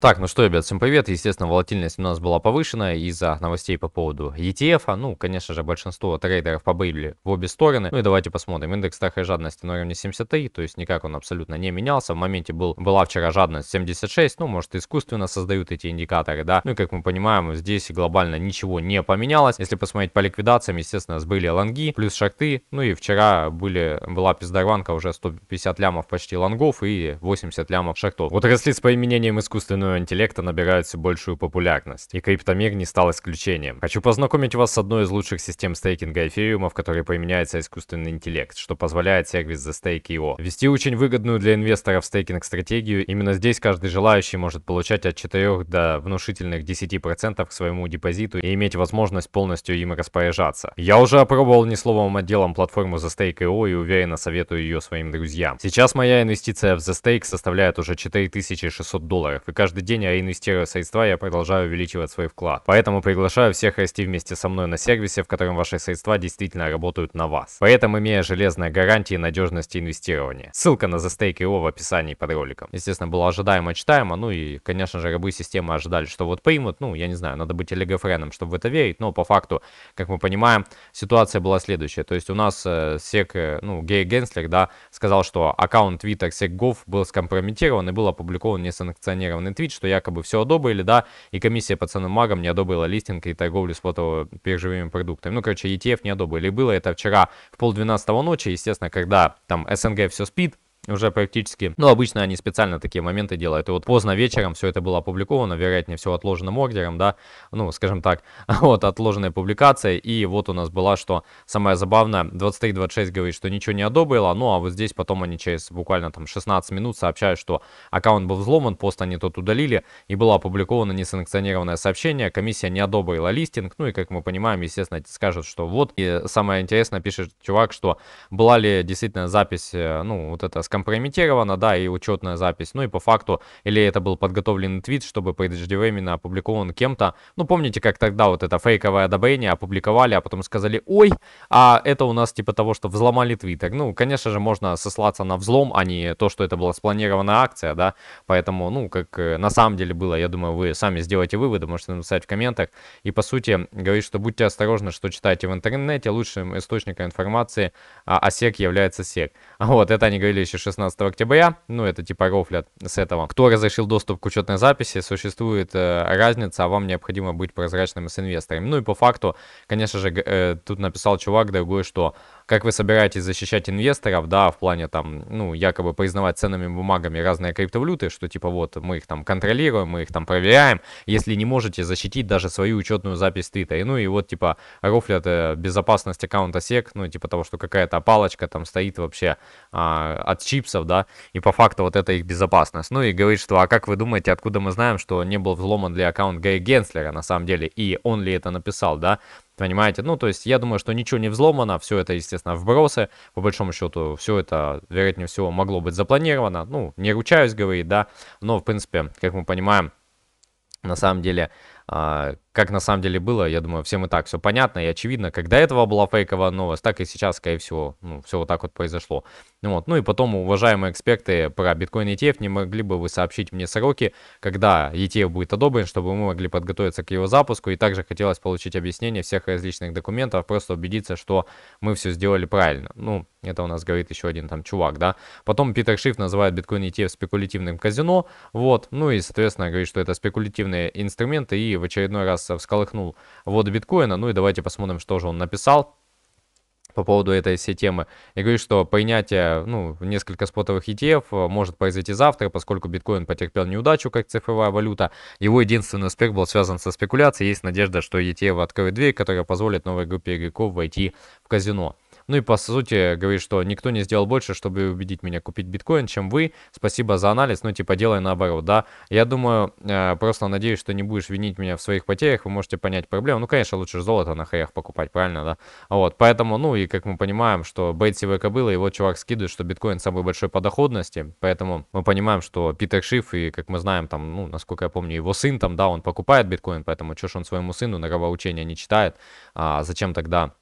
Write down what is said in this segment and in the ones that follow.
Так, ну что, ребят, всем привет. Естественно, волатильность у нас была повышена из-за новостей по поводу ETF. -а. Ну, конечно же, большинство трейдеров побыли в обе стороны. Ну и давайте посмотрим. Индекс страха и жадности на уровне 73, то есть никак он абсолютно не менялся. В моменте был, была вчера жадность 76, ну, может, искусственно создают эти индикаторы, да. Ну и, как мы понимаем, здесь глобально ничего не поменялось. Если посмотреть по ликвидациям, естественно, сбыли лонги, плюс шарты. Ну и вчера были, была пиздарванка уже 150 лямов почти лонгов и 80 лямов шартов. Вот росли с применением искусственного искусственного интеллекта набирают все большую популярность, и криптомир не стал исключением. Хочу познакомить вас с одной из лучших систем стейкинга эфириума, в которой применяется искусственный интеллект, что позволяет сервис ZStake.io. Вести очень выгодную для инвесторов стейкинг-стратегию, именно здесь каждый желающий может получать от 4 до внушительных 10% к своему депозиту и иметь возможность полностью им распоряжаться. Я уже опробовал не словом отделом а платформу ZStake.io и уверенно советую ее своим друзьям. Сейчас моя инвестиция в ZStake составляет уже 4600 долларов, и каждый каждый день я а инвестирую средства, я продолжаю увеличивать свой вклад. Поэтому приглашаю всех расти вместе со мной на сервисе, в котором ваши средства действительно работают на вас. При этом имея железные гарантии надежности инвестирования. Ссылка на застейк.io в описании под роликом. Естественно, было ожидаемо, читаемо, ну и, конечно же, рабы системы ожидали, что вот примут, ну, я не знаю, надо быть олигофреном, чтобы в это верить, но по факту, как мы понимаем, ситуация была следующая, то есть у нас э, сек, э, ну, Гей Генслер, да, сказал, что аккаунт Twitter SecGov был скомпрометирован и был опубликован несанкционированный твит, заявить, что якобы все одобрили, да, и комиссия по ценным магам не одобрила листинг и торговлю спотовыми переживыми продуктами. Ну, короче, ETF не одобрили. Было это вчера в полдвенадцатого ночи, естественно, когда там СНГ все спит, уже практически. Ну, обычно они специально такие моменты делают. И вот поздно вечером все это было опубликовано, вероятнее всего отложенным ордером, да, ну, скажем так, вот, отложенная публикация. И вот у нас была, что самое забавное, 23-26 говорит, что ничего не одобрило, ну, а вот здесь потом они через буквально там 16 минут сообщают, что аккаунт был взломан, пост они тот удалили, и было опубликовано несанкционированное сообщение, комиссия не одобрила листинг, ну, и, как мы понимаем, естественно, скажут, что вот, и самое интересное, пишет чувак, что была ли действительно запись, э, ну, вот это с скомпрометирована, да, и учетная запись. Ну и по факту, или это был подготовленный твит, чтобы преждевременно опубликован кем-то. Ну помните, как тогда вот это фейковое одобрение опубликовали, а потом сказали, ой, а это у нас типа того, что взломали твиттер. Ну, конечно же, можно сослаться на взлом, а не то, что это была спланированная акция, да. Поэтому, ну, как э, на самом деле было, я думаю, вы сами сделаете выводы, можете написать в комментах. И по сути, говорит, что будьте осторожны, что читаете в интернете, лучшим источником информации о а, а сек является сек. Вот, это они говорили еще 16 октября, ну это типа рофлят с этого. Кто разрешил доступ к учетной записи, существует э, разница, а вам необходимо быть прозрачным с инвесторами. Ну и по факту, конечно же, э, тут написал чувак другой, что как вы собираетесь защищать инвесторов, да, в плане там, ну, якобы признавать ценными бумагами разные криптовалюты, что типа вот мы их там контролируем, мы их там проверяем, если не можете защитить даже свою учетную запись твита. И ну и вот типа рофлят э, безопасность аккаунта SEC, ну типа того, что какая-то палочка там стоит вообще а, от чипсов, да, и по факту вот это их безопасность. Ну и говорит, что а как вы думаете, откуда мы знаем, что не был взломан для аккаунт Гэри Генслера на самом деле, и он ли это написал, да? Понимаете? Ну, то есть, я думаю, что ничего не взломано, все это, естественно, вбросы. По большому счету, все это, вероятнее всего, могло быть запланировано. Ну, не ручаюсь, говорит, да. Но, в принципе, как мы понимаем, на самом деле а, как на самом деле было, я думаю, всем и так все понятно и очевидно. Как до этого была фейковая новость, так и сейчас, скорее всего, ну, все вот так вот произошло. Ну, вот. ну и потом, уважаемые эксперты про биткоин ETF, не могли бы вы сообщить мне сроки, когда ETF будет одобрен, чтобы мы могли подготовиться к его запуску. И также хотелось получить объяснение всех различных документов, просто убедиться, что мы все сделали правильно. Ну, это у нас говорит еще один там чувак, да. Потом Питер Шиф называет биткоин ETF спекулятивным казино. Вот, ну и, соответственно, говорит, что это спекулятивные инструменты и в очередной раз всколыхнул воду биткоина. Ну и давайте посмотрим, что же он написал по поводу этой всей темы. И говорит, что принятие ну, несколько спотовых ETF может произойти завтра, поскольку биткоин потерпел неудачу как цифровая валюта. Его единственный успех был связан со спекуляцией. Есть надежда, что ETF откроет дверь, которая позволит новой группе игроков войти в казино. Ну и по сути говорит, что никто не сделал больше, чтобы убедить меня купить биткоин, чем вы. Спасибо за анализ, ну типа делай наоборот, да. Я думаю, э, просто надеюсь, что не будешь винить меня в своих потерях, вы можете понять проблему. Ну, конечно, лучше золото на хаях покупать, правильно, да? Вот, поэтому, ну и как мы понимаем, что бейтсевая кобыла, его чувак скидывает, что биткоин самый большой по доходности, поэтому мы понимаем, что Питер Шиф и, как мы знаем, там, ну, насколько я помню, его сын там, да, он покупает биткоин, поэтому что ж он своему сыну на учения не читает, а зачем тогда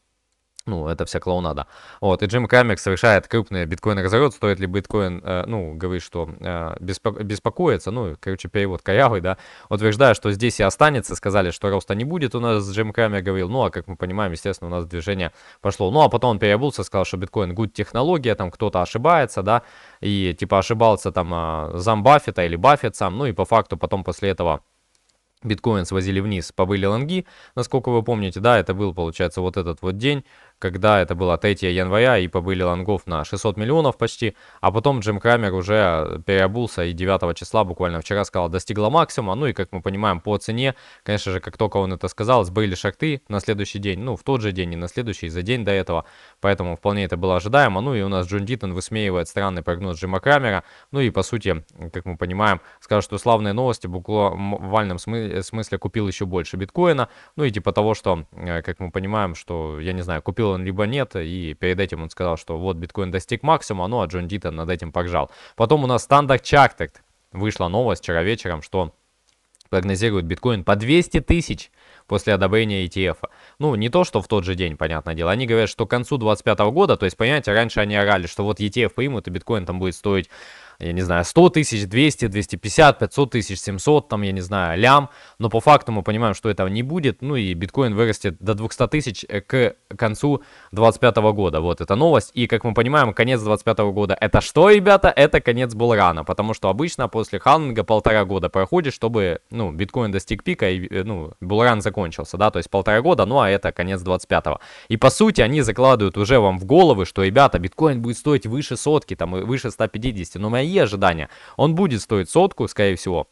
ну, это вся клоунада. Вот, и Джим Камик совершает крупный биткоин разорет, стоит ли биткоин, э, ну, говорит, что э, беспокоится, ну, короче, перевод корявый, да, утверждая, что здесь и останется, сказали, что роста не будет у нас, Джим Камик говорил, ну, а как мы понимаем, естественно, у нас движение пошло. Ну, а потом он переобулся, сказал, что биткоин good технология, там кто-то ошибается, да, и типа ошибался там э, зам Баффета или Баффет сам, ну, и по факту потом после этого биткоин свозили вниз, побыли лонги, насколько вы помните, да, это был, получается, вот этот вот день, когда это было 3 января, и побыли лонгов на 600 миллионов почти, а потом Джим Крамер уже э, переобулся и 9 числа, буквально вчера, сказал, достигла максимума, ну и, как мы понимаем, по цене, конечно же, как только он это сказал, сбыли шахты на следующий день, ну, в тот же день и на следующий, за день до этого, поэтому вполне это было ожидаемо, ну и у нас Джон Дитон высмеивает странный прогноз Джима Крамера, ну и, по сути, как мы понимаем, скажет, что славные новости буквально буквальном смысле купил еще больше биткоина, ну и типа того, что, э, как мы понимаем, что, я не знаю, купил купил он, либо нет. И перед этим он сказал, что вот биткоин достиг максимума, ну а Джон Дитон над этим погжал. Потом у нас стандарт чактект вышла новость вчера вечером, что прогнозирует биткоин по 200 тысяч после одобрения ETF. Ну, не то, что в тот же день, понятное дело. Они говорят, что к концу 2025 года, то есть, понимаете, раньше они орали, что вот ETF примут, и биткоин там будет стоить я не знаю, 100 тысяч, 200, 250, 500 тысяч, 700, там, я не знаю, лям, но по факту мы понимаем, что этого не будет, ну и биткоин вырастет до 200 тысяч э, к концу 2025 года, вот эта новость, и как мы понимаем, конец 2025 года, это что, ребята? Это конец был рано, потому что обычно после халвинга полтора года проходит, чтобы, ну, биткоин достиг пика и, э, ну, булран закончился, да, то есть полтора года, ну, а это конец 25-го. И, по сути, они закладывают уже вам в головы, что, ребята, биткоин будет стоить выше сотки, там, выше 150, но мы мои ожидания, он будет стоить сотку, скорее всего,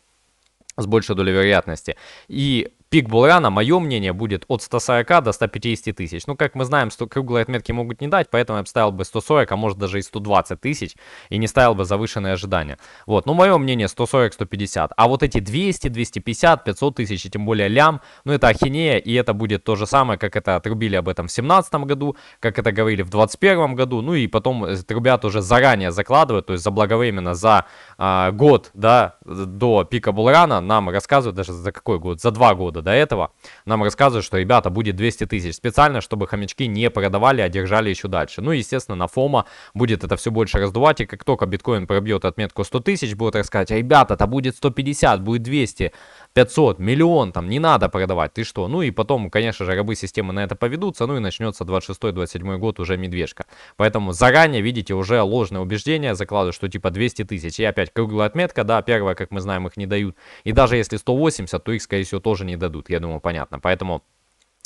с большей долей вероятности. И пик Булрана, мое мнение, будет от 140 до 150 тысяч. Ну, как мы знаем, что круглые отметки могут не дать, поэтому я бы ставил бы 140, а может даже и 120 тысяч, и не ставил бы завышенные ожидания. Вот, ну, мое мнение 140-150. А вот эти 200, 250, 500 тысяч и тем более лям, ну, это ахинея, и это будет то же самое, как это отрубили об этом в 17 году, как это говорили в 21 году, ну, и потом э, трубят уже заранее закладывают, то есть заблаговременно за э, год, да, до пика Булрана нам рассказывают даже за какой год, за два года, до этого, нам рассказывают, что, ребята, будет 200 тысяч. Специально, чтобы хомячки не продавали, а держали еще дальше. Ну, естественно, на фома будет это все больше раздувать, и как только биткоин пробьет отметку 100 тысяч, будут рассказать, ребята, это будет 150, будет 200. 500, миллион, там не надо продавать, ты что? Ну и потом, конечно же, рабы системы на это поведутся, ну и начнется 26-27 год уже медвежка. Поэтому заранее, видите, уже ложное убеждение закладываю что типа 200 тысяч. И опять круглая отметка, да, первая, как мы знаем, их не дают. И даже если 180, то их, скорее всего, тоже не дадут, я думаю, понятно. Поэтому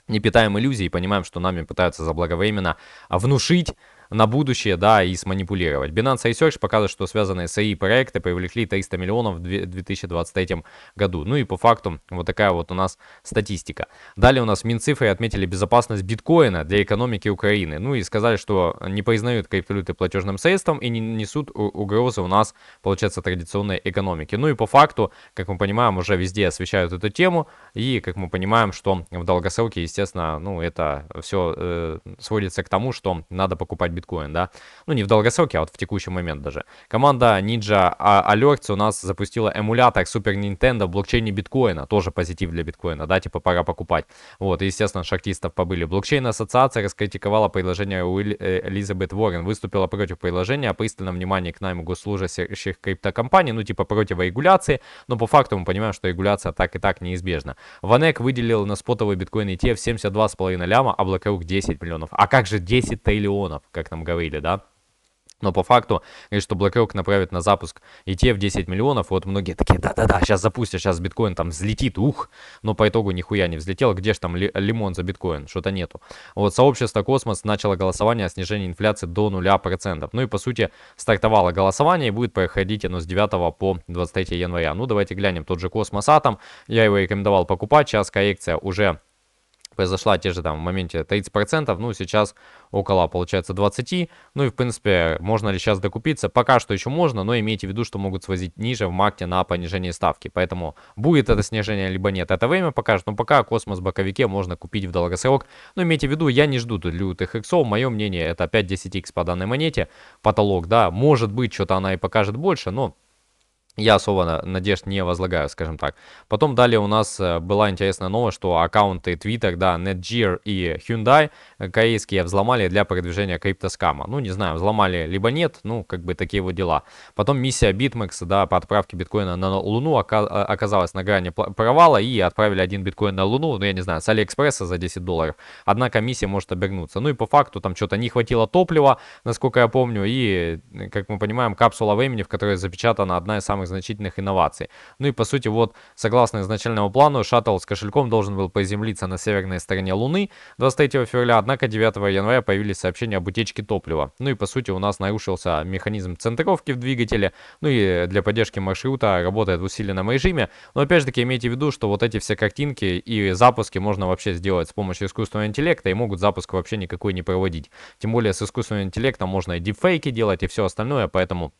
не питаем иллюзий и понимаем, что нами пытаются заблаговременно а, внушить на будущее, да, и сманипулировать. Binance Research показывает, что связанные с AI проекты привлекли 300 миллионов в 2023 году. Ну и по факту вот такая вот у нас статистика. Далее у нас Минцифры отметили безопасность биткоина для экономики Украины. Ну и сказали, что не признают криптовалюты платежным средством и не несут угрозы у нас, получается, традиционной экономики. Ну и по факту, как мы понимаем, уже везде освещают эту тему. И как мы понимаем, что в долгосроке, естественно, ну это все э, сводится к тому, что надо покупать биткоин, да. Ну, не в долгосроке, а вот в текущий момент даже. Команда Ninja а- Alerts у нас запустила эмулятор Super Nintendo в блокчейне биткоина. Тоже позитив для биткоина, да, типа пора покупать. Вот, естественно, шахтистов побыли. Блокчейн-ассоциация раскритиковала предложение у э, Элизабет Уоррен, выступила против предложения о пристальном внимании к найму госслужащих криптокомпаний, ну, типа против регуляции, но по факту мы понимаем, что регуляция так и так неизбежна. Ванек выделил на спотовый биткоин ETF 72,5 ляма, а Блокрук 10 миллионов. А как же 10 триллионов, как как нам говорили, да. Но по факту, говорит, что BlackRock направит на запуск ETF 10 миллионов. Вот многие такие, да-да-да, сейчас запустят, сейчас биткоин там взлетит, ух. Но по итогу нихуя не взлетел. Где же там лимон за биткоин? Что-то нету. Вот сообщество Космос начало голосование о снижении инфляции до 0%. Ну и по сути стартовало голосование и будет проходить оно с 9 по 23 января. Ну давайте глянем тот же Космос Атом. Я его рекомендовал покупать. Сейчас коррекция уже произошла те же там в моменте 30%, ну сейчас около получается 20%, ну и в принципе можно ли сейчас докупиться, пока что еще можно, но имейте в виду, что могут свозить ниже в маркте на понижение ставки, поэтому будет это снижение либо нет, это время покажет, но пока космос в боковике можно купить в долгосрок, но ну, имейте в виду, я не жду тут лютых иксов, мое мнение это опять 10 x по данной монете, потолок, да, может быть что-то она и покажет больше, но я особо надежд не возлагаю, скажем так. Потом далее у нас э, была интересная новость, что аккаунты Twitter, да, Netgear и Hyundai э, корейские взломали для продвижения криптоскама. Ну, не знаю, взломали либо нет, ну, как бы такие вот дела. Потом миссия BitMEX, да, по отправке биткоина на Луну э, оказалась на грани провала и отправили один биткоин на Луну, ну, я не знаю, с Алиэкспресса за 10 долларов. Однако миссия может обернуться. Ну и по факту там что-то не хватило топлива, насколько я помню, и, как мы понимаем, капсула времени, в которой запечатана одна из самых возможных значительных инноваций. Ну и по сути вот, согласно изначальному плану, шаттл с кошельком должен был поземлиться на северной стороне Луны 23 февраля, однако 9 января появились сообщения об утечке топлива. Ну и по сути у нас нарушился механизм центровки в двигателе, ну и для поддержки маршрута работает в усиленном режиме. Но опять же таки имейте в виду, что вот эти все картинки и запуски можно вообще сделать с помощью искусственного интеллекта и могут запуск вообще никакой не проводить. Тем более с искусственным интеллектом можно и дипфейки делать и все остальное, поэтому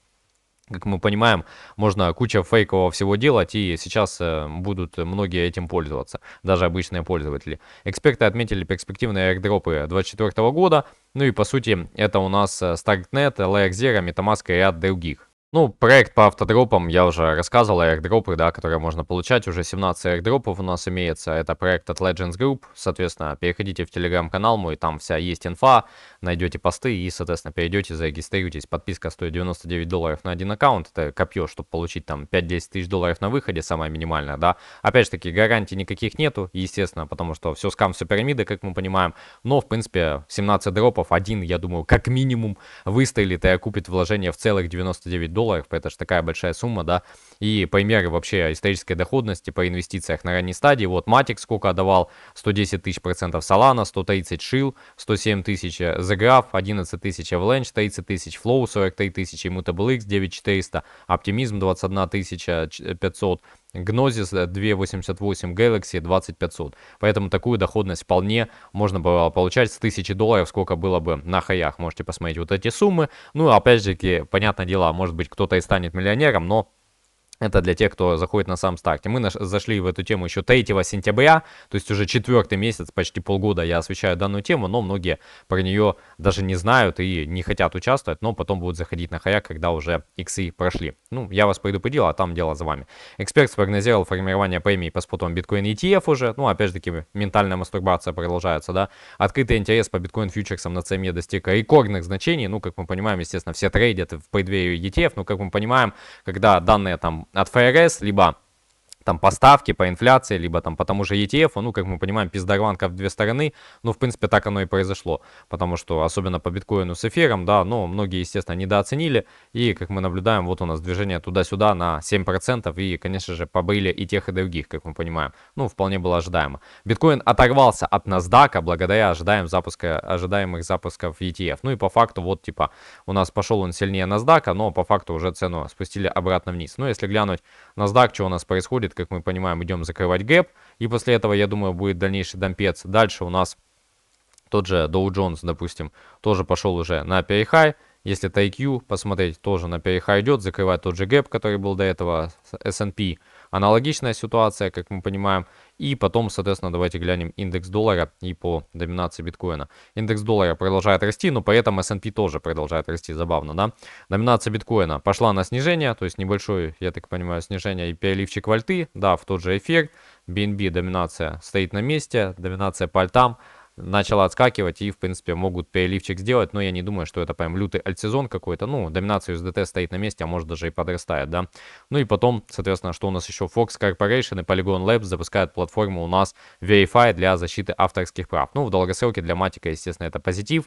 как мы понимаем, можно куча фейкового всего делать, и сейчас э, будут многие этим пользоваться, даже обычные пользователи. Эксперты отметили перспективные airdropы 2024 года, ну и по сути это у нас э, StarkNet, Layer Zero, MetaMask и ряд других. Ну, проект по автодропам я уже рассказывал, аирдропы, да, которые можно получать. Уже 17 аирдропов у нас имеется. Это проект от Legends Group. Соответственно, переходите в телеграм-канал мой, там вся есть инфа, найдете посты и, соответственно, перейдете, зарегистрируйтесь. Подписка стоит 99 долларов на один аккаунт. Это копье, чтобы получить там 5-10 тысяч долларов на выходе, самое минимальное, да. Опять же таки, гарантий никаких нету, естественно, потому что все скам, все пирамиды, как мы понимаем. Но, в принципе, 17 дропов, один, я думаю, как минимум выстрелит и окупит вложение в целых 99 долларов, это же такая большая сумма, да, и примеры вообще исторической доходности по инвестициях на ранней стадии, вот Матик сколько отдавал, 110 тысяч процентов Solana, 130 Shil, 107 тысяч э, The 11 тысяч Avalanche, 30 тысяч Flow, 43 тысячи Immutable X, 9400, Optimism 21 500, Gnosis 2.88 Galaxy 2500. Поэтому такую доходность вполне можно было получать с 1000 долларов, сколько было бы на хаях. Можете посмотреть вот эти суммы. Ну, опять же, понятное дело, может быть кто-то и станет миллионером, но это для тех, кто заходит на сам стакт. мы наш, зашли в эту тему еще 3 сентября, то есть уже четвертый месяц, почти полгода я освещаю данную тему, но многие про нее даже не знают и не хотят участвовать, но потом будут заходить на хаяк, когда уже иксы прошли. Ну, я вас предупредил, а там дело за вами. Эксперт спрогнозировал формирование премии по спотам биткоин ETF уже, ну, опять же таки, ментальная мастурбация продолжается, да. Открытый интерес по биткоин фьючерсам на CME достиг рекордных значений, ну, как мы понимаем, естественно, все трейдят в преддверии ETF, но, ну, как мы понимаем, когда данные там от ФРС, либо там поставки по инфляции, либо там по тому же ETF, ну, как мы понимаем, пиздогонка в две стороны, ну, в принципе, так оно и произошло, потому что, особенно по биткоину с эфиром, да, но ну, многие, естественно, недооценили, и, как мы наблюдаем, вот у нас движение туда-сюда на 7%, и, конечно же, побыли и тех, и других, как мы понимаем, ну, вполне было ожидаемо. Биткоин оторвался от NASDAQ благодаря ожидаем запуска, ожидаемых запусков ETF, ну, и по факту, вот, типа, у нас пошел он сильнее NASDAQ, но по факту уже цену спустили обратно вниз. Ну, если глянуть NASDAQ, что у нас происходит, как мы понимаем, идем закрывать гэп. И после этого, я думаю, будет дальнейший дампец. Дальше у нас тот же Dow Jones, допустим, тоже пошел уже на перехай. Если TIQ посмотреть, тоже на перехай идет, закрывает тот же гэп, который был до этого, S&P. Аналогичная ситуация, как мы понимаем. И потом, соответственно, давайте глянем индекс доллара и по доминации биткоина. Индекс доллара продолжает расти, но при этом S&P тоже продолжает расти, забавно, да? Доминация биткоина пошла на снижение, то есть небольшое, я так понимаю, снижение и переливчик вольты, да, в тот же эфир. BNB доминация стоит на месте, доминация по альтам – начала отскакивать и, в принципе, могут переливчик сделать, но я не думаю, что это прям лютый альтсезон какой-то, ну, доминация USDT стоит на месте, а может даже и подрастает, да. Ну и потом, соответственно, что у нас еще Fox Corporation и Polygon Labs запускают платформу у нас Verify для защиты авторских прав. Ну, в долгосроке для Матика, естественно, это позитив,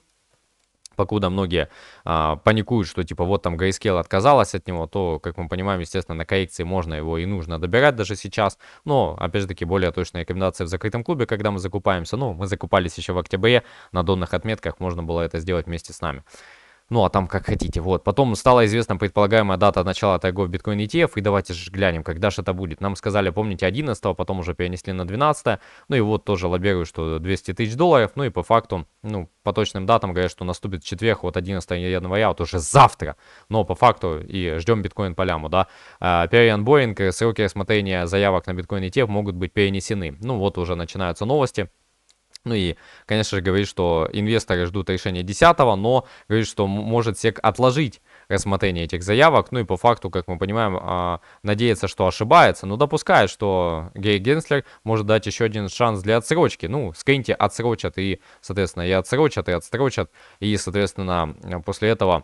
покуда многие а, паникуют, что типа вот там Grayscale отказалась от него, то, как мы понимаем, естественно, на коррекции можно его и нужно добирать даже сейчас. Но, опять же таки, более точная рекомендация в закрытом клубе, когда мы закупаемся. Ну, мы закупались еще в октябре, на донных отметках можно было это сделать вместе с нами. Ну, а там как хотите. Вот. Потом стала известна предполагаемая дата начала торгов биткоин ETF. И давайте же глянем, когда же это будет. Нам сказали, помните, 11 потом уже перенесли на 12 Ну и вот тоже лоббирую, что 200 тысяч долларов. Ну и по факту, ну, по точным датам говорят, что наступит четверг, вот 11 января, вот уже завтра. Но по факту и ждем биткоин по ляму, да. Переанборинг, сроки рассмотрения заявок на биткоин ETF могут быть перенесены. Ну вот уже начинаются новости. Ну и, конечно же, говорит, что инвесторы ждут решения 10 но говорит, что может СЕК отложить рассмотрение этих заявок. Ну и по факту, как мы понимаем, а, надеется, что ошибается, но допускает, что Гей Генслер может дать еще один шанс для отсрочки. Ну, скринти отсрочат и, соответственно, и отсрочат, и отсрочат. И, соответственно, после этого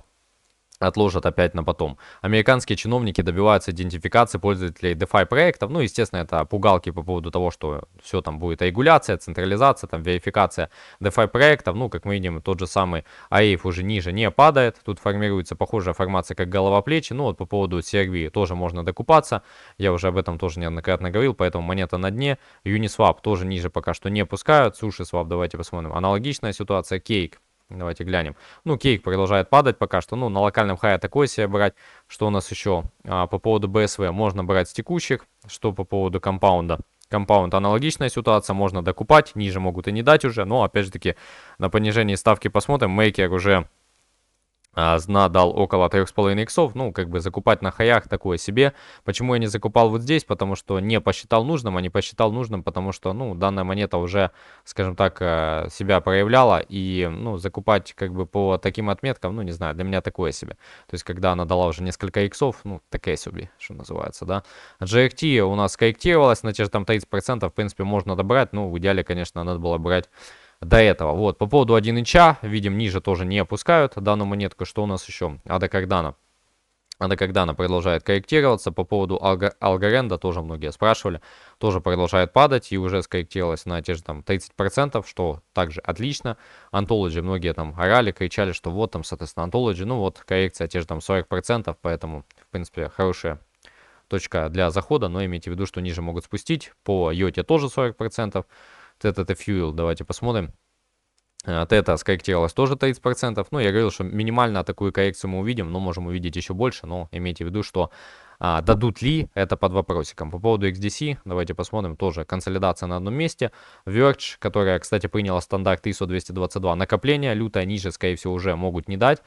отложат опять на потом. Американские чиновники добиваются идентификации пользователей DeFi проектов. Ну, естественно, это пугалки по поводу того, что все там будет регуляция, централизация, там верификация DeFi проектов. Ну, как мы видим, тот же самый AIF уже ниже не падает. Тут формируется похожая формация, как голова плечи. Ну, вот по поводу CRV тоже можно докупаться. Я уже об этом тоже неоднократно говорил, поэтому монета на дне. Uniswap тоже ниже пока что не пускают. SushiSwap давайте посмотрим. Аналогичная ситуация. Cake Давайте глянем. Ну, кейк продолжает падать пока что. Ну, на локальном хае такой себе брать. Что у нас еще? А, по поводу БСВ можно брать с текущих. Что по поводу компаунда? Компаунд аналогичная ситуация, можно докупать, ниже могут и не дать уже, но опять же таки на понижении ставки посмотрим, мейкер уже а, зна дал около 3,5 иксов, ну, как бы закупать на хаях такое себе. Почему я не закупал вот здесь? Потому что не посчитал нужным, а не посчитал нужным, потому что, ну, данная монета уже, скажем так, э, себя проявляла, и, ну, закупать как бы по таким отметкам, ну, не знаю, для меня такое себе. То есть, когда она дала уже несколько иксов, ну, такая себе, что называется, да. GRT у нас корректировалась на те же там 30%, в принципе, можно добрать, ну, в идеале, конечно, надо было брать до этого. Вот, по поводу 1 инча, видим, ниже тоже не опускают данную монетку. Что у нас еще? Ада Кардана. Ада Кардана продолжает корректироваться. По поводу алго Алгоренда тоже многие спрашивали. Тоже продолжает падать и уже скорректировалась на те же там 30%, что также отлично. Антологи многие там орали, кричали, что вот там, соответственно, антологи. Ну вот, коррекция те же там 40%, поэтому, в принципе, хорошая точка для захода. Но имейте в виду, что ниже могут спустить. По йоте тоже 40%. Тета Fuel, давайте посмотрим. Тета скорректировалась тоже 30%. Ну, я говорил, что минимально такую коррекцию мы увидим, но можем увидеть еще больше. Но имейте в виду, что а, дадут ли, это под вопросиком. По поводу XDC, давайте посмотрим, тоже консолидация на одном месте. Verge, которая, кстати, приняла стандарт ISO 222, накопление лютое, ниже, скорее всего, уже могут не дать.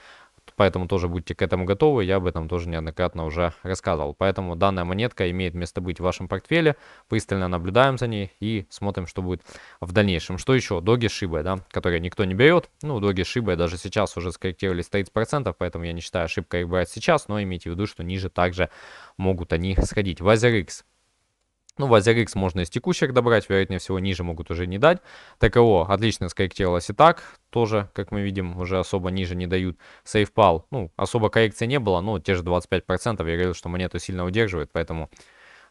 Поэтому тоже будьте к этому готовы, я об этом тоже неоднократно уже рассказывал. Поэтому данная монетка имеет место быть в вашем портфеле, пристально наблюдаем за ней и смотрим, что будет в дальнейшем. Что еще? Доги Шиба, да, которые никто не берет. Ну, доги Шиба даже сейчас уже скорректировались 30%, поэтому я не считаю ошибкой их брать сейчас, но имейте в виду, что ниже также могут они сходить. Вазерикс ну, в AZRX можно из текущих добрать, вероятнее всего, ниже могут уже не дать. ТКО отлично скорректировалось и так, тоже, как мы видим, уже особо ниже не дают. SafePal, ну, особо коррекции не было, но те же 25%, я говорил, что монету сильно удерживает, поэтому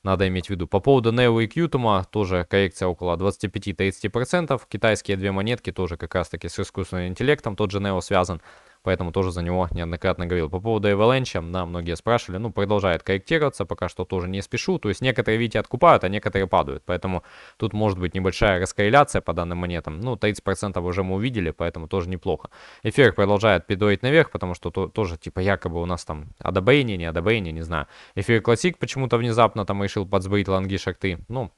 надо иметь в виду. По поводу Neo и Qtum, тоже коррекция около 25-30%. Китайские две монетки тоже как раз таки с искусственным интеллектом, тот же Neo связан поэтому тоже за него неоднократно говорил. По поводу Avalanche, да, многие спрашивали, ну, продолжает корректироваться, пока что тоже не спешу, то есть некоторые, видите, откупают, а некоторые падают, поэтому тут может быть небольшая раскорреляция по данным монетам, ну, 30% уже мы увидели, поэтому тоже неплохо. Эфир продолжает пидоить наверх, потому что то, тоже, типа, якобы у нас там одобрение, не одобрение, не знаю. Эфир Классик почему-то внезапно там решил подсбыть лонги шахты, ну,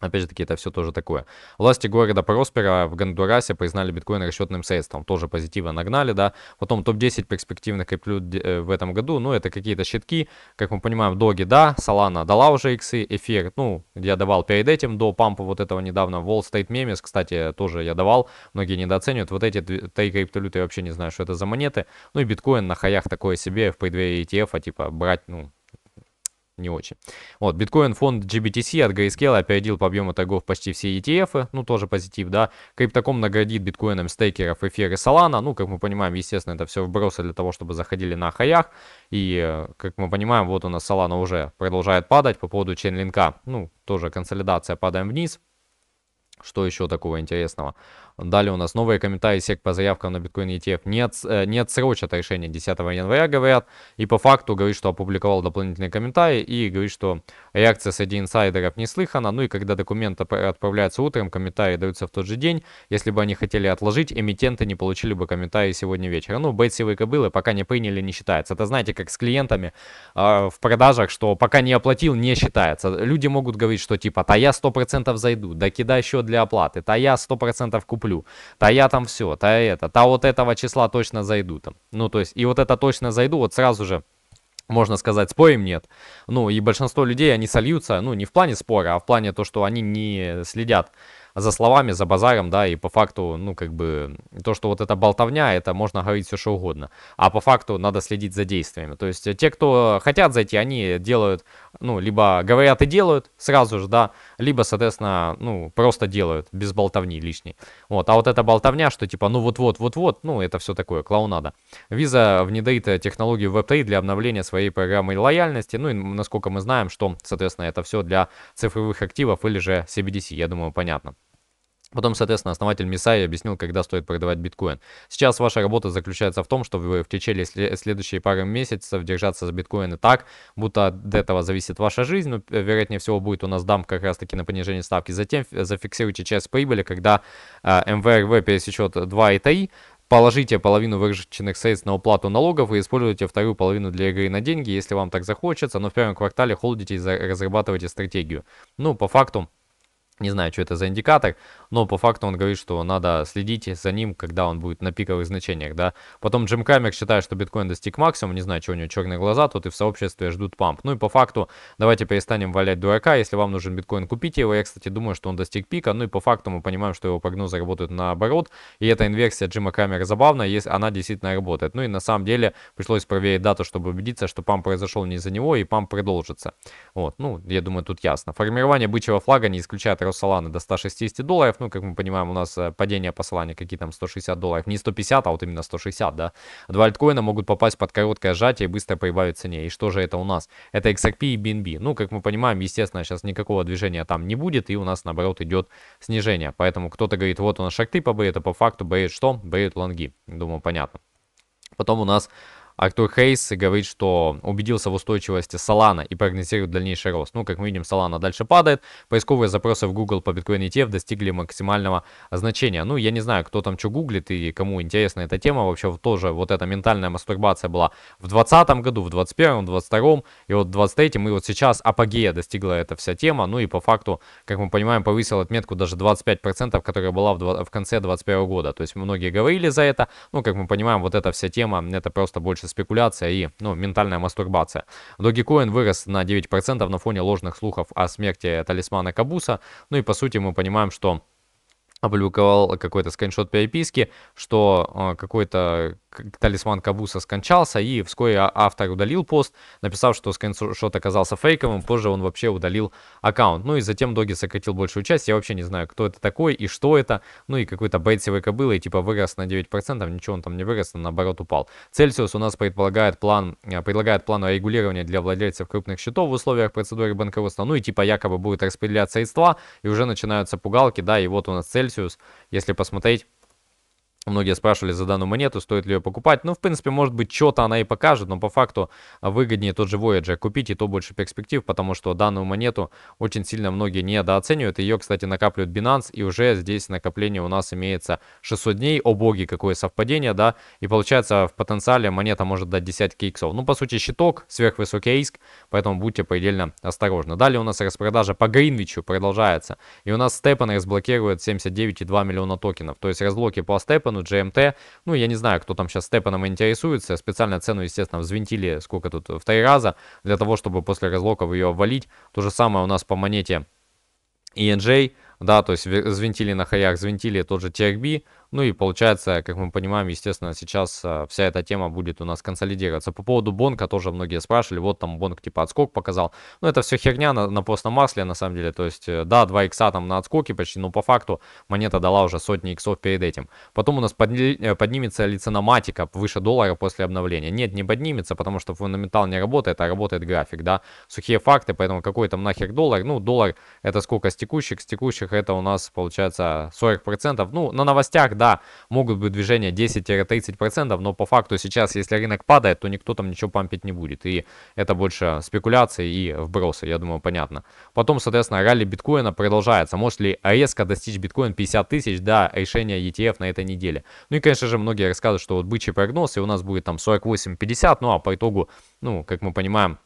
Опять же таки, это все тоже такое. Власти города Проспера в Гондурасе признали биткоин расчетным средством. Тоже позитива нагнали, да. Потом топ-10 перспективных криптовалют э, в этом году. Ну, это какие-то щитки. Как мы понимаем, Доги, да. солана, дала уже иксы. Эфир, ну, я давал перед этим, до пампа вот этого недавно. Wall State Memes, кстати, тоже я давал. Многие недооценивают. Вот эти три криптовалюты я вообще не знаю, что это за монеты. Ну и биткоин на хаях такое себе в преддверии ETF, а типа брать, ну, не очень. Вот, биткоин фонд GBTC от Grayscale опередил по объему торгов почти все ETF, э, ну тоже позитив, да. Криптоком наградит биткоином стейкеров эфир и Solana, ну как мы понимаем, естественно, это все вбросы для того, чтобы заходили на хаях. И э, как мы понимаем, вот у нас Solana уже продолжает падать по поводу Chainlink, ну тоже консолидация, падаем вниз. Что еще такого интересного? Далее у нас новые комментарии сек по заявкам на биткоин ETF. Нет, э, не отсрочат решение 10 января, говорят. И по факту говорит, что опубликовал дополнительные комментарии и говорит, что реакция среди инсайдеров не слыхана. Ну и когда документы отправляются утром, комментарии даются в тот же день. Если бы они хотели отложить, эмитенты не получили бы комментарии сегодня вечером. Ну, бейтсевые кобылы пока не приняли, не считается. Это знаете, как с клиентами э, в продажах, что пока не оплатил, не считается. Люди могут говорить, что типа, та я 100% зайду, да кидай еще для оплаты, та я 100% куплю куплю. Та я там все, та это, та вот этого числа точно зайду там. Ну, то есть, и вот это точно зайду, вот сразу же можно сказать, спорим нет. Ну, и большинство людей, они сольются, ну, не в плане спора, а в плане то, что они не следят за словами, за базаром, да, и по факту, ну, как бы, то, что вот это болтовня, это можно говорить все, что угодно, а по факту надо следить за действиями. То есть э, те, кто хотят зайти, они делают, ну, либо говорят и делают сразу же, да, либо, соответственно, ну, просто делают, без болтовни лишней. Вот, а вот эта болтовня, что типа, ну, вот-вот, вот-вот, ну, это все такое, клоунада. Visa внедрит э, технологию Web3 для обновления своей программы лояльности, ну, и насколько мы знаем, что, соответственно, это все для цифровых активов или же CBDC, я думаю, понятно. Потом, соответственно, основатель Мисаи объяснил, когда стоит продавать биткоин. Сейчас ваша работа заключается в том, чтобы вы в течение следующей пары месяцев держаться за биткоины так, будто от этого зависит ваша жизнь. Но ну, э, вероятнее всего, будет у нас дамп как раз-таки на понижение ставки. Затем э, зафиксируйте часть прибыли, когда э, МВРВ пересечет 2 ИТИ, Положите половину вырученных средств на уплату налогов и используйте вторую половину для игры на деньги, если вам так захочется, но в первом квартале холдите и разрабатывайте стратегию. Ну, по факту, не знаю, что это за индикатор, но по факту он говорит, что надо следить за ним, когда он будет на пиковых значениях, да. Потом Джим Крамер считает, что биткоин достиг максимума, не знаю, что у него черные глаза, тут и в сообществе ждут памп. Ну и по факту, давайте перестанем валять дурака, если вам нужен биткоин, купите его. Я, кстати, думаю, что он достиг пика, ну и по факту мы понимаем, что его прогнозы работают наоборот, и эта инверсия Джима Крамера забавна, если она действительно работает. Ну и на самом деле пришлось проверить дату, чтобы убедиться, что памп произошел не из-за него, и памп продолжится. Вот, ну, я думаю, тут ясно. Формирование бычьего флага не исключает примеру, Solana до 160 долларов. Ну, как мы понимаем, у нас э, падение по Solana какие там 160 долларов. Не 150, а вот именно 160, да. Два альткоина могут попасть под короткое сжатие и быстро прибавить цене. И что же это у нас? Это XRP и BNB. Ну, как мы понимаем, естественно, сейчас никакого движения там не будет, и у нас, наоборот, идет снижение. Поэтому кто-то говорит, вот у нас шакты по брейту, по факту бреет что? Бреет лонги. Думаю, понятно. Потом у нас Артур Хейс говорит, что убедился в устойчивости Solana и прогнозирует дальнейший рост. Ну, как мы видим, Solana дальше падает. Поисковые запросы в Google по биткоину ETF достигли максимального значения. Ну, я не знаю, кто там что гуглит и кому интересна эта тема. Вообще, тоже вот эта ментальная мастурбация была в 2020 году, в 2021, в 2022 и вот в 2023. И вот сейчас апогея достигла эта вся тема. Ну и по факту, как мы понимаем, повысил отметку даже 25%, которая была в, 20, в конце 2021 года. То есть многие говорили за это. Ну, как мы понимаем, вот эта вся тема, это просто больше спекуляция и, ну, ментальная мастурбация. Dogecoin вырос на 9% на фоне ложных слухов о смерти талисмана Кабуса. Ну и по сути мы понимаем, что опубликовал какой-то скриншот переписки, что э, какой-то талисман Кабуса скончался, и вскоре а-, автор удалил пост, написав, что скриншот оказался фейковым, позже он вообще удалил аккаунт. Ну и затем Доги сократил большую часть, я вообще не знаю, кто это такой и что это, ну и какой-то бейтсевый кобылы, типа вырос на 9%, ничего он там не вырос, он наоборот упал. Цельсиус у нас предполагает план, э, предлагает план регулирования для владельцев крупных счетов в условиях процедуры банкротства, ну и типа якобы будет распределять средства, и уже начинаются пугалки, да, и вот у нас Цельсиус, если посмотреть, Многие спрашивали за данную монету, стоит ли ее покупать. Ну, в принципе, может быть, что-то она и покажет, но по факту а, выгоднее тот же Voyager купить, и то больше перспектив, потому что данную монету очень сильно многие недооценивают. Ее, кстати, накапливают Binance, и уже здесь накопление у нас имеется 600 дней. О боги, какое совпадение, да? И получается, в потенциале монета может дать десятки кейксов. Ну, по сути, щиток, сверхвысокий риск, поэтому будьте предельно осторожны. Далее у нас распродажа по Гринвичу продолжается, и у нас Степан разблокирует 79,2 миллиона токенов. То есть разлоки по Степану цену GMT. Ну, я не знаю, кто там сейчас Степаном интересуется. Специально цену, естественно, взвинтили сколько тут, э, в три раза, для того, чтобы после разлоков ее обвалить. То же самое у нас по монете ENJ, да, то есть взвинтили на хаях, взвинтили тот же TRB, ну и получается, как мы понимаем, естественно, сейчас а, вся эта тема будет у нас консолидироваться. По поводу Бонка тоже многие спрашивали, вот там Бонк типа отскок показал. ну это все херня на, на постном масле на самом деле. То есть э, да, 2 икса там на отскоке почти, но по факту монета дала уже сотни иксов перед этим. Потом у нас подли, э, поднимется ли выше доллара после обновления? Нет, не поднимется, потому что фундаментал не работает, а работает график, да. Сухие факты, поэтому какой там нахер доллар? Ну, доллар это сколько с текущих, с текущих это у нас получается 40%. Ну, на новостях, да, могут быть движения 10-30%, но по факту сейчас, если рынок падает, то никто там ничего пампить не будет. И это больше спекуляции и вбросы, я думаю, понятно. Потом, соответственно, ралли биткоина продолжается. Может ли резко достичь биткоин 50 тысяч? Да, решение ETF на этой неделе. Ну и, конечно же, многие рассказывают, что вот бычий прогноз, и у нас будет там 48-50, ну а по итогу, ну, как мы понимаем,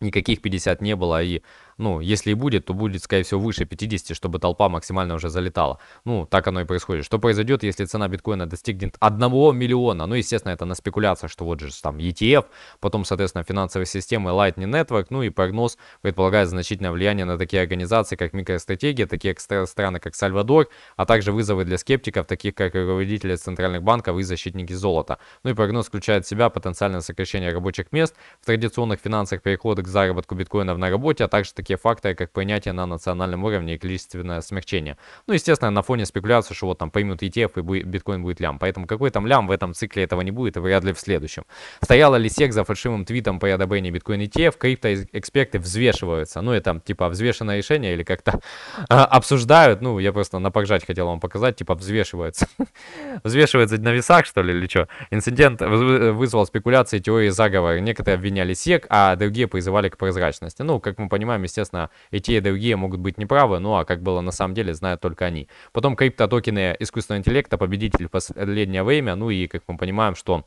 никаких 50 не было, и ну, если и будет, то будет, скорее всего, выше 50, чтобы толпа максимально уже залетала. Ну, так оно и происходит. Что произойдет, если цена биткоина достигнет 1 миллиона? Ну, естественно, это на спекуляциях, что вот же там ETF, потом, соответственно, финансовая система Lightning Network, ну и прогноз предполагает значительное влияние на такие организации, как микростратегия, такие страны, как Сальвадор, а также вызовы для скептиков, таких как руководители центральных банков и защитники золота. Ну и прогноз включает в себя потенциальное сокращение рабочих мест в традиционных финансах, переход к заработку биткоинов на работе, а также такие такие факторы, как понятие на национальном уровне и количественное смягчение. Ну, естественно, на фоне спекуляции, что вот там поймут ETF и будет, биткоин будет лям. Поэтому какой там лям в этом цикле этого не будет и вряд ли в следующем. Стояла ли сек за фальшивым твитом по одобрению биткоин ETF? Криптоэксперты взвешиваются. Ну, это типа взвешенное решение или как-то а, обсуждают. Ну, я просто напоржать хотел вам показать, типа взвешиваются. взвешивается на весах, что ли, или что? Инцидент вызвал спекуляции теории заговора. Некоторые обвиняли сек, а другие призывали к прозрачности. Ну, как мы понимаем, естественно, Естественно, и те, и другие могут быть неправы, ну а как было на самом деле, знают только они. Потом криптотокены искусственного интеллекта, победитель в последнее время, ну и как мы понимаем, что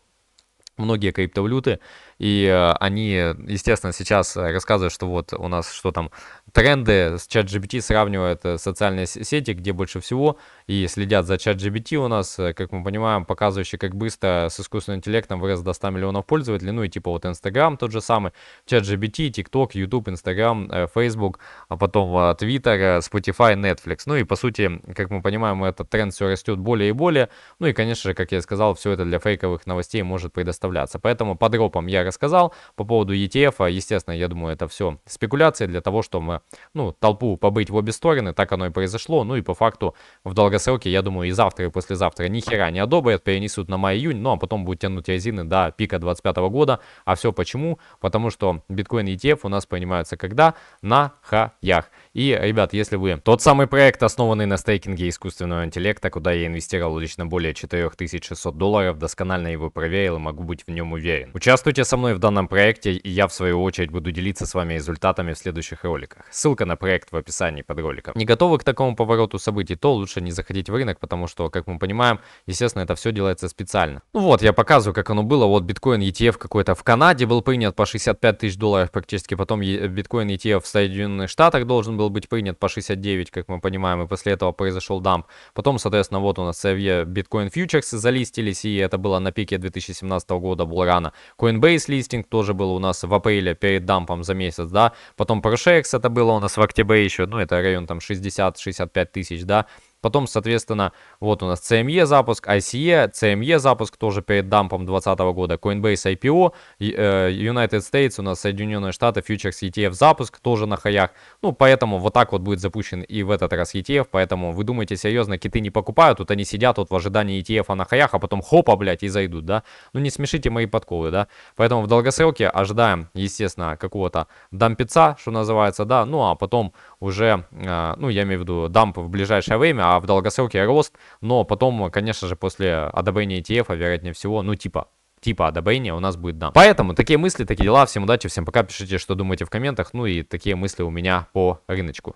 многие криптовалюты и э, они, естественно, сейчас э, рассказывают, что вот у нас что там, тренды с ChatGPT сравнивают э, социальные сети, где больше всего, и следят за ChatGPT у нас, как мы понимаем, показывающий, как быстро с искусственным интеллектом вырос до 100 миллионов пользователей, ну и типа вот Instagram тот же самый, ChatGPT, TikTok, YouTube, Instagram, Facebook, а потом Twitter, Spotify, Netflix. Ну и по сути, как мы понимаем, этот тренд все растет более и более, ну и, конечно же, как я и сказал, все это для фейковых новостей может предоставляться. Поэтому по дропам я я сказал. По поводу ETF, а, естественно, я думаю, это все спекуляции для того, чтобы ну, толпу побыть в обе стороны. Так оно и произошло. Ну и по факту в долгосроке, я думаю, и завтра, и послезавтра ни хера не одобрят, перенесут на май-июнь, ну а потом будут тянуть резины до пика 25 года. А все почему? Потому что биткоин ETF у нас принимаются когда? На хаях. И, ребят, если вы тот самый проект, основанный на стейкинге искусственного интеллекта, куда я инвестировал лично более 4600 долларов, досконально его проверил и могу быть в нем уверен. Участвуйте со мной мной в данном проекте, и я в свою очередь буду делиться с вами результатами в следующих роликах. Ссылка на проект в описании под роликом. Не готовы к такому повороту событий, то лучше не заходить в рынок, потому что, как мы понимаем, естественно, это все делается специально. Ну вот, я показываю, как оно было. Вот биткоин ETF какой-то в Канаде был принят по 65 тысяч долларов практически, потом биткоин ETF в Соединенных Штатах должен был быть принят по 69, как мы понимаем, и после этого произошел дамп. Потом, соответственно, вот у нас CFE биткоин фьючерсы залистились, и это было на пике 2017 года, был Coinbase листинг тоже был у нас в апреле перед дампом за месяц, да, потом ProShares это было у нас в октябре еще, ну это район там 60-65 тысяч, да, Потом, соответственно, вот у нас CME запуск, ICE, CME запуск тоже перед дампом 2020 года, Coinbase IPO, э, United States у нас Соединенные Штаты, фьючерс ETF запуск тоже на хаях. Ну, поэтому вот так вот будет запущен и в этот раз ETF, поэтому вы думаете, серьезно, киты не покупают, тут они сидят вот в ожидании ETF а на хаях, а потом хопа, блядь, и зайдут, да? Ну, не смешите мои подковы, да? Поэтому в долгосрелке ожидаем, естественно, какого-то дампица, что называется, да, ну, а потом уже, э, ну, я имею в виду дамп в ближайшее время, в долгосроке рост, но потом, конечно же, после одобрения ETF, вероятнее всего, ну типа, типа одобрения у нас будет дам. Поэтому такие мысли, такие дела. Всем удачи, всем пока. Пишите, что думаете в комментах. Ну и такие мысли у меня по рыночку.